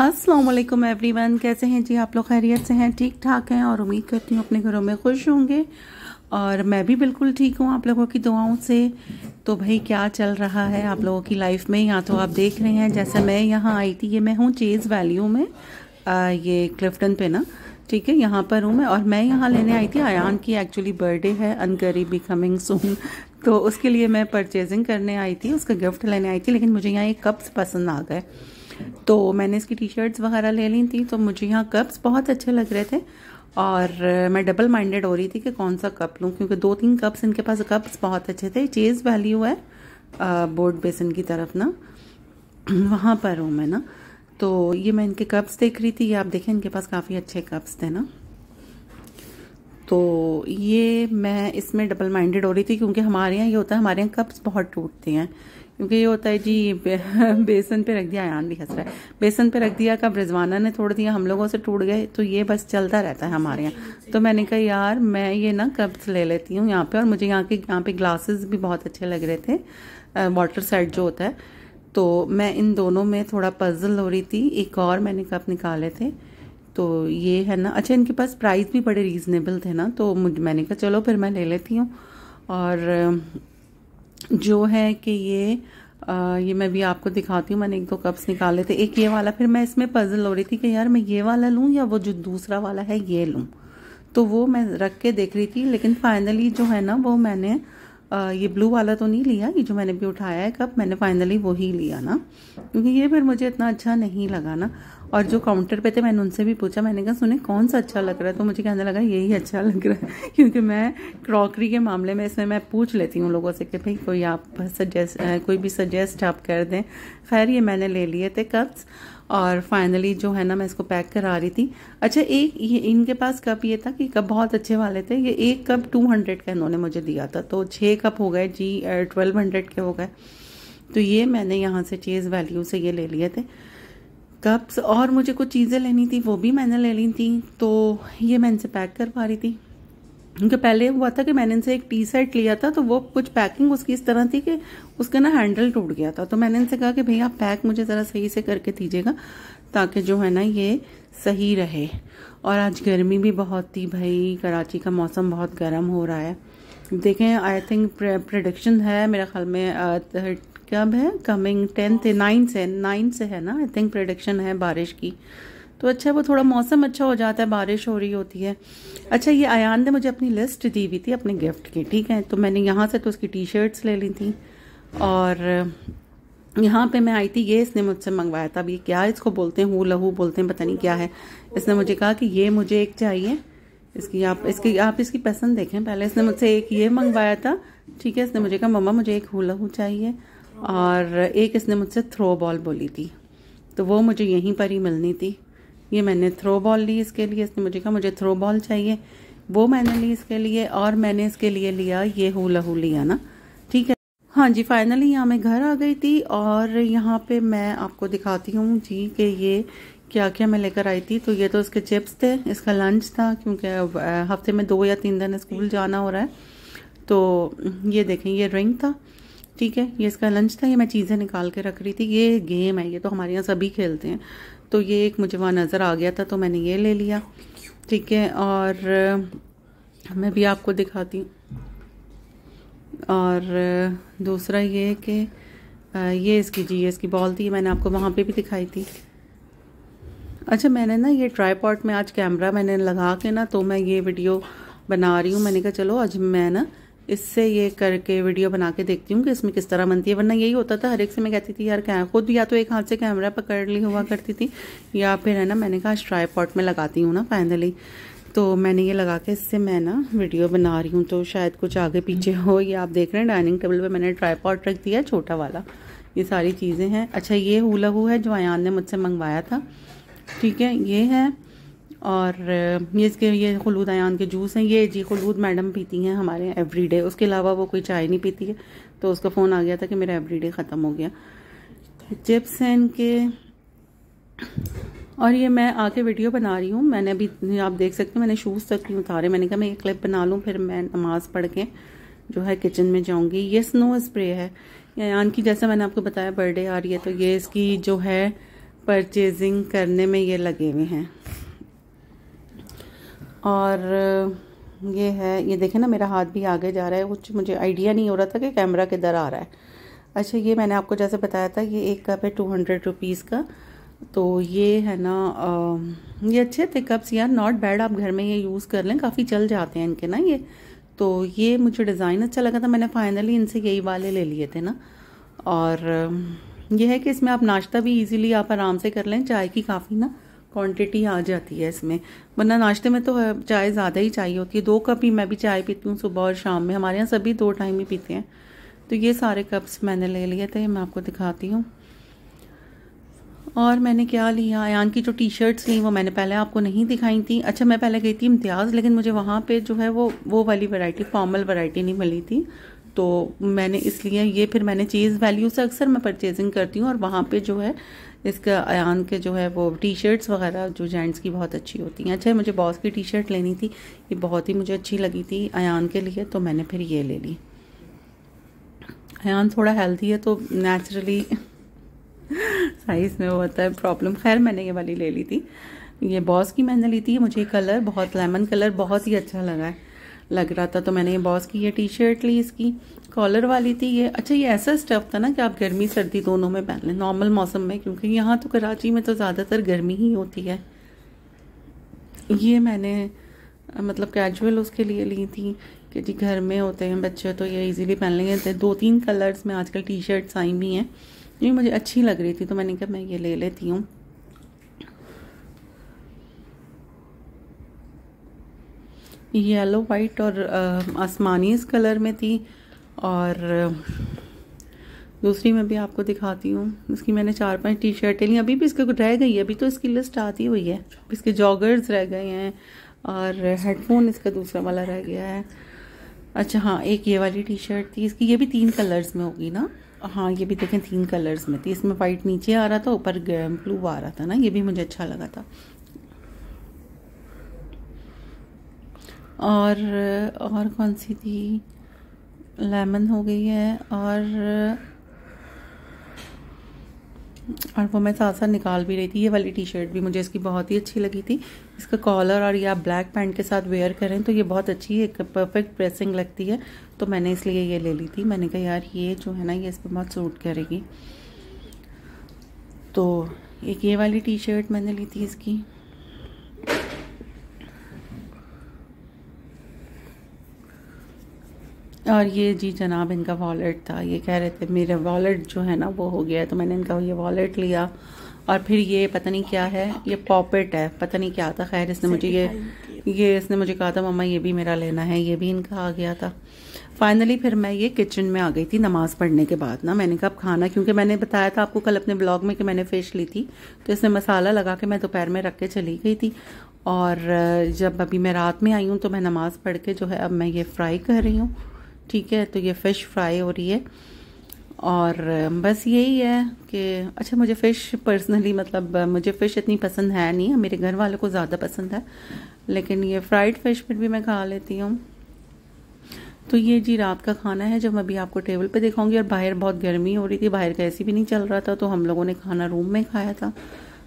Aslam everyone कैसे हैं जी आप लोग खैरियत से हैं ठीक ठाक हैं और उम्मीद करती हूँ अपने घरों में खुश होंगे और मैं भी बिल्कुल ठीक हूँ आप लोगों की दुआओं से तो भाई क्या चल रहा है आप लोगों की लाइफ में या तो आप देख रहे हैं जैसे मैं यहाँ आई थी ये मैं हूँ चेज़ वैल्यू में आ, ये क्लिफ्टन पे ना ठीक है यहाँ पर हूँ मैं और मैं यहाँ लेने आई थी आयान की एक्चुअली बर्थडे है अनकरी बी कमिंग सून तो उसके लिए मैं परचेजिंग करने आई थी उसका गिफ्ट लेने आई थी लेकिन मुझे यहाँ ये कप्स पसंद आ गए तो मैंने इसकी टी शर्ट्स वगैरह ले ली थी तो मुझे यहाँ कप्स बहुत अच्छे लग रहे थे और मैं डबल माइंडेड हो रही थी कि कौन सा कप लूँ क्योंकि दो तीन कप्स इनके पास कप्स बहुत अच्छे थे चेज़ वैल्यू है बोर्ड बेसन की तरफ ना वहाँ पर हूँ मैं ना तो ये मैं इनके कप्स देख रही थी ये आप देखें इनके पास काफ़ी अच्छे कप्स थे ना तो ये मैं इसमें डबल माइंडेड हो रही थी क्योंकि हमारे यहाँ ये होता है हमारे यहाँ कप्स बहुत टूटते हैं क्योंकि ये होता है जी बेसन पे रख दिया आयान भी हंस रहा है बेसन पे रख दिया का रिजवाना ने तोड़ दिया हम लोगों से टूट गए तो ये बस चलता रहता है हमारे यहाँ तो मैंने कहा यार मैं ये ना कप्स ले लेती हूँ यहाँ पे और मुझे यहाँ के यहाँ पे ग्लासेस भी बहुत अच्छे लग रहे थे वाटर सेट जो होता है तो मैं इन दोनों में थोड़ा पजल हो रही थी एक और मैंने कप निकाले थे तो ये है ना अच्छा इनके पास प्राइस भी बड़े रीज़नेबल थे ना तो मैंने कहा चलो फिर मैं ले लेती हूँ और जो है कि ये आ, ये मैं भी आपको दिखाती हूँ मैंने एक दो कप्स निकाले थे एक ये वाला फिर मैं इसमें पजल हो रही थी कि यार मैं ये वाला लूँ या वो जो दूसरा वाला है ये लूँ तो वो मैं रख के देख रही थी लेकिन फाइनली जो है ना वो मैंने आ, ये ब्लू वाला तो नहीं लिया ये जो मैंने भी उठाया है कप मैंने फाइनली वही लिया ना क्योंकि ये फिर मुझे इतना अच्छा नहीं लगा ना और जो काउंटर पे थे मैंने उनसे भी पूछा मैंने कहा सुने कौन सा अच्छा लग रहा है तो मुझे कहने लगा यही अच्छा लग रहा है क्योंकि मैं क्रॉकरी के मामले में इसमें मैं पूछ लेती हूँ लोगों से कि भाई कोई आप सजेस्ट कोई भी सजेस्ट आप कर दें खैर ये मैंने ले लिए थे कप्स और फाइनली जो है ना मैं इसको पैक करा रही थी अच्छा एक ये इनके पास कप ये था कि कप बहुत अच्छे वाले थे ये एक कप टू हंड्रेड का इन्होंने मुझे दिया था तो छः कप हो गए जी ट्वेल्व हंड्रेड के हो गए तो ये मैंने यहाँ से चीज़ वैल्यू से ये ले लिए थे कप्स और मुझे कुछ चीज़ें लेनी थी वो भी मैंने ले ली थी तो ये मैं इनसे पैक कर पा रही थी क्योंकि पहले हुआ था कि मैंने इनसे एक टी सेट लिया था तो वो कुछ पैकिंग उसकी इस तरह थी कि उसका ना हैंडल टूट गया था तो मैंने इनसे कहा कि भैया पैक मुझे ज़रा सही से करके दीजिएगा ताकि जो है ना ये सही रहे और आज गर्मी भी बहुत थी भाई कराची का मौसम बहुत गर्म हो रहा है देखें आई थिंक प्रोडक्शन है मेरे ख्याल में कब है कमिंग टेंथ नाइन से नाइन से है ना आई थिंक प्रडिक्शन है बारिश की तो अच्छा वो थोड़ा मौसम अच्छा हो जाता है बारिश हो रही होती है अच्छा ये आयान ने मुझे अपनी लिस्ट दी हुई थी अपने गिफ्ट की ठीक है तो मैंने यहाँ से तो उसकी टी शर्ट्स ले ली थी और यहाँ पे मैं आई थी ये इसने मुझसे मंगवाया था अब ये क्या इसको बोलते हैं हु लहू बोलते हैं पता नहीं क्या है इसने मुझे कहा कि ये मुझे एक चाहिए इसकी आप इसकी आप इसकी पसंद देखें पहले इसने मुझसे एक ये मंगवाया था ठीक है इसने मुझे कहा मम्मा मुझे एक लहू चाहिए और एक इसने मुझसे थ्रो बॉल बोली थी तो वो मुझे यहीं पर ही मिलनी थी ये मैंने थ्रो बॉल ली इसके लिए इसने मुझे कहा मुझे थ्रो बॉल चाहिए वो मैंने ली इसके लिए और मैंने इसके लिए लिया ये हुला हु लिया ना ठीक है हाँ जी फाइनली यहाँ मैं घर आ गई थी और यहाँ पे मैं आपको दिखाती हूँ जी कि ये क्या क्या मैं लेकर आई थी तो ये तो इसके चिप्स थे इसका लंच था क्योंकि हफ्ते में दो या तीन दिन स्कूल जाना हो रहा है तो ये देखें ये रिंग था ठीक है ये इसका लंच था ये मैं चीज़ें निकाल के रख रही थी ये गेम है ये तो हमारे यहाँ सभी खेलते हैं तो ये एक मुझे वहाँ नज़र आ गया था तो मैंने ये ले लिया ठीक है और मैं भी आपको दिखाती हूँ और दूसरा ये कि ये इसकी जी इसकी बॉल थी मैंने आपको वहाँ पे भी दिखाई थी अच्छा मैंने ना ये ट्राईपॉट में आज कैमरा मैंने लगा के ना तो मैं ये वीडियो बना रही हूँ मैंने कहा चलो आज मैं ना इससे ये करके वीडियो बना के देखती हूँ कि इसमें किस तरह बनती है वरना यही होता था हर एक से मैं कहती थी यार क्या खुद या तो एक हाथ से कैमरा पकड़ ली हुआ करती थी या फिर है ना मैंने कहा पॉट में लगाती हूँ ना फाइनली तो मैंने ये लगा के इससे मैं ना वीडियो बना रही हूँ तो शायद कुछ आगे पीछे हो ये आप देख रहे हैं डाइनिंग टेबल पे मैंने ट्राईपॉट रख दिया छोटा वाला ये सारी चीज़ें हैं अच्छा ये हुला हु है जो आयान ने मुझसे मंगवाया था ठीक है ये है और ये इसके ये खलूद आयान के जूस हैं ये जी खलूद मैडम पीती हैं हमारे यहाँ एवरीडे उसके अलावा वो कोई चाय नहीं पीती है तो उसका फ़ोन आ गया था कि मेरा एवरीडे ख़त्म हो गया चिप्स हैं इनके और ये मैं आके वीडियो बना रही हूँ मैंने अभी आप देख सकते हैं मैंने शूज़ तक नहीं उतारे मैंने कहा मैं ये क्लिप बना लूँ फिर मैं नमाज़ पढ़ के जो है किचन में जाऊँगी ये स्नो स्प्रे है यान की जैसा मैंने आपको बताया बर्थडे आ रही है तो ये इसकी जो है परचेजिंग करने में ये लगे हुए हैं और ये है ये देखें ना मेरा हाथ भी आगे जा रहा है कुछ मुझे आइडिया नहीं हो रहा था कि कैमरा किधर आ रहा है अच्छा ये मैंने आपको जैसे बताया था ये एक कप है टू हंड्रेड रुपीज़ का तो ये है ना आ, ये अच्छे थे कप्स यार नॉट बैड आप घर में ये यूज़ कर लें काफ़ी चल जाते हैं इनके ना ये तो ये मुझे डिज़ाइन अच्छा लगा था मैंने फाइनली इनसे यही वाले ले लिए थे ना और ये है कि इसमें आप नाश्ता भी ईज़िली आप आराम से कर लें चाय की काफ़ी ना क्वांटिटी आ जाती है इसमें वरना नाश्ते में तो चाय ज़्यादा ही चाहिए होती है दो कप ही मैं भी चाय पीती हूँ सुबह और शाम में हमारे यहाँ सभी दो टाइम ही पीते हैं तो ये सारे कप्स मैंने ले लिए थे मैं आपको दिखाती हूँ और मैंने क्या लिया अयान की जो टी शर्ट्स ली वो मैंने पहले आपको नहीं दिखाई थी अच्छा मैं पहले गई थी इम्तियाज़ लेकिन मुझे वहाँ पे जो है वो वो वाली वैरायटी फॉर्मल वैरायटी नहीं मिली थी तो मैंने इसलिए ये फिर मैंने चीज़ वैल्यू से अक्सर मैं परचेजिंग करती हूँ और वहाँ पे जो है इसका अन के जो है वो टी शर्ट्स वगैरह जो जेंट्स की बहुत अच्छी होती हैं अच्छा मुझे बॉस की टी शर्ट लेनी थी ये बहुत ही मुझे अच्छी लगी थी आयान के लिए तो मैंने फिर ये ले ली अन थोड़ा हेल्थी है तो नेचुरली साइज़ में वो होता है प्रॉब्लम खैर मैंने ये वाली ले ली थी ये बॉस की मैंने ली थी मुझे कलर बहुत लेमन कलर बहुत ही अच्छा लगा है लग रहा था तो मैंने ये बॉस की ये टी शर्ट ली इसकी कॉलर वाली थी ये अच्छा ये ऐसा स्टफ था ना कि आप गर्मी सर्दी दोनों में पहन लें नॉर्मल मौसम में क्योंकि यहाँ तो कराची में तो ज़्यादातर गर्मी ही होती है ये मैंने मतलब कैजुअल उसके लिए ली थी कि जी घर में होते हैं बच्चे तो ये इजीली पहन लेंगे दो तीन कलर्स में आजकल टी शर्ट्स आई हुई हैं ये मुझे अच्छी लग रही थी तो मैंने कहा मैं ये ले लेती हूँ येलो वाइट और आसमानी इस कलर में थी और दूसरी मैं भी आपको दिखाती हूँ इसकी मैंने चार पांच टी शर्टें ली अभी भी इसके रह गई है अभी तो इसकी लिस्ट आती हुई है इसके जॉगर्स रह गए हैं और हेडफोन इसका दूसरा वाला रह गया है अच्छा हाँ एक ये वाली टी शर्ट थी इसकी ये भी तीन कलर्स में होगी ना हाँ ये भी देखें तीन कलर्स में थी इसमें वाइट नीचे आ रहा था ऊपर ब्लू आ रहा था ना ये भी मुझे अच्छा लगा था और और कौन सी थी लेमन हो गई है और और वो मैं साथ साथ निकाल भी रही थी ये वाली टी शर्ट भी मुझे इसकी बहुत ही अच्छी लगी थी इसका कॉलर और ये आप ब्लैक पैंट के साथ वेयर करें तो ये बहुत अच्छी एक परफेक्ट प्रेसिंग लगती है तो मैंने इसलिए ये ले ली थी मैंने कहा यार ये जो है ना ये इस पर बहुत सूट करेगी तो एक ये वाली टी शर्ट मैंने ली थी इसकी और ये जी जनाब इनका वॉलेट था ये कह रहे थे मेरा वॉलेट जो है ना वो हो गया तो मैंने इनका ये वॉलेट लिया और फिर ये पता नहीं क्या है ये पॉपेट है पता नहीं क्या था खैर इसने मुझे ये ये इसने मुझे कहा था मम्मा ये भी मेरा लेना है ये भी इनका आ गया था फाइनली फिर मैं ये किचन में आ गई थी नमाज़ पढ़ने के बाद ना मैंने कहा खाना क्योंकि मैंने बताया था आपको कल अपने ब्लॉग में कि मैंने फ़िश ली थी तो इसमें मसाला लगा के मैं दोपहर में रख के चली गई थी और जब अभी मैं रात में आई हूँ तो मैं नमाज़ पढ़ के जो है अब मैं ये फ्राई कर रही हूँ ठीक है तो ये फ़िश फ्राई हो रही है और बस यही है कि अच्छा मुझे फ़िश पर्सनली मतलब मुझे फ़िश इतनी पसंद है नहीं मेरे घर वालों को ज़्यादा पसंद है लेकिन ये फ्राइड फ़िश फिर भी मैं खा लेती हूँ तो ये जी रात का खाना है जो मैं अभी आपको टेबल पे दिखाऊंगी और बाहर बहुत गर्मी हो रही थी बाहर का ऐसी भी नहीं चल रहा था तो हम लोगों ने खाना रूम में खाया था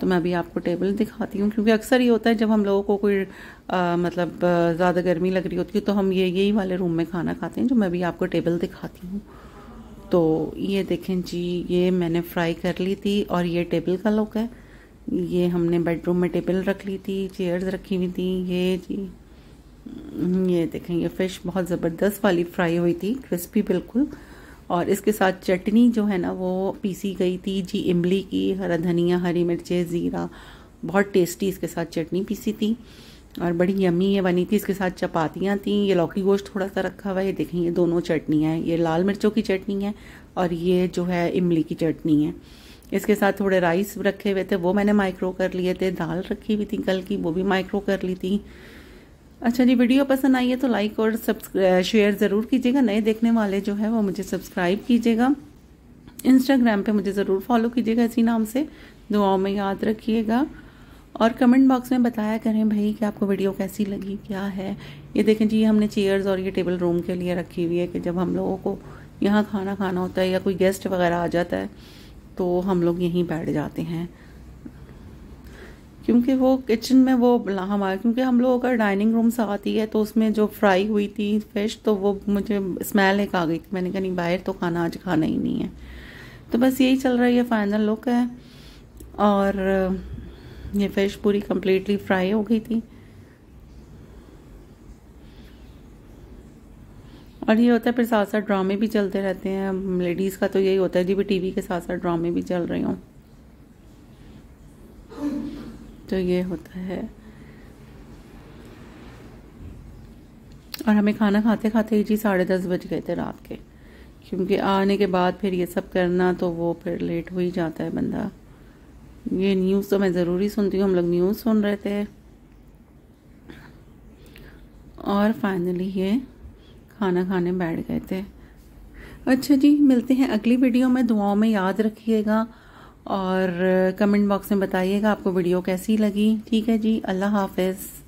तो मैं अभी आपको टेबल दिखाती हूँ क्योंकि अक्सर ये होता है जब हम लोगों को कोई आ, मतलब ज़्यादा गर्मी लग रही होती है तो हम ये यही वाले रूम में खाना खाते हैं जो मैं अभी आपको टेबल दिखाती हूँ तो ये देखें जी ये मैंने फ्राई कर ली थी और ये टेबल का लुक है ये हमने बेडरूम में टेबल रख ली थी चेयर्स रखी हुई थी ये जी ये देखें ये फ़िश बहुत ज़बरदस्त वाली फ्राई हुई थी क्रिस्पी बिल्कुल और इसके साथ चटनी जो है ना वो पीसी गई थी जी इमली की हरा धनिया हरी मिर्चें ज़ीरा बहुत टेस्टी इसके साथ चटनी पीसी थी और बड़ी यमी ये बनी थी इसके साथ चपातियाँ थी ये लौकी गोश्त थोड़ा सा रखा हुआ है ये देखें ये दोनों चटनियाँ हैं ये लाल मिर्चों की चटनी है और ये जो है इमली की चटनी है इसके साथ थोड़े राइस रखे हुए थे वो मैंने माइक्रो कर लिए थे दाल रखी हुई थी कल की वो भी माइक्रो कर ली थी अच्छा जी वीडियो पसंद आई है तो लाइक और सब्सक्राइब शेयर ज़रूर कीजिएगा नए देखने वाले जो है वो मुझे सब्सक्राइब कीजिएगा इंस्टाग्राम पे मुझे ज़रूर फॉलो कीजिएगा इसी नाम से दुआओं में याद रखिएगा और कमेंट बॉक्स में बताया करें भाई कि आपको वीडियो कैसी लगी क्या है ये देखें जी हमने चेयर्स और ये टेबल रूम के लिए रखी हुई है कि जब हम लोगों को यहाँ खाना खाना होता है या कोई गेस्ट वगैरह आ जाता है तो हम लोग यहीं बैठ जाते हैं क्योंकि वो किचन में वो हमारे क्योंकि हम लोगों का डाइनिंग रूम से आती है तो उसमें जो फ्राई हुई थी फिश तो वो मुझे स्मेल एक आ गई थी मैंने कहा नहीं बाहर तो खाना आज खाना ही नहीं है तो बस यही चल रहा है ये फाइनल लुक है और ये फिश पूरी कम्प्लीटली फ्राई हो गई थी और ये होता है फिर साथ साथ ड्रामे भी चलते रहते हैं लेडीज़ का तो यही होता है जी भी टीवी के साथ साथ ड्रामे भी चल रहे हों तो ये होता है और हमें खाना खाते खाते ही जी साढ़े दस बज गए थे रात के क्योंकि आने के बाद फिर ये सब करना तो वो फिर लेट हो ही जाता है बंदा ये न्यूज़ तो मैं ज़रूरी सुनती हूँ हम लोग न्यूज़ सुन रहे थे और फाइनली ये खाना खाने बैठ गए थे अच्छा जी मिलते हैं अगली वीडियो में दुआओं में याद रखिएगा और कमेंट uh, बॉक्स में बताइएगा आपको वीडियो कैसी लगी ठीक है जी अल्लाह हाफिज़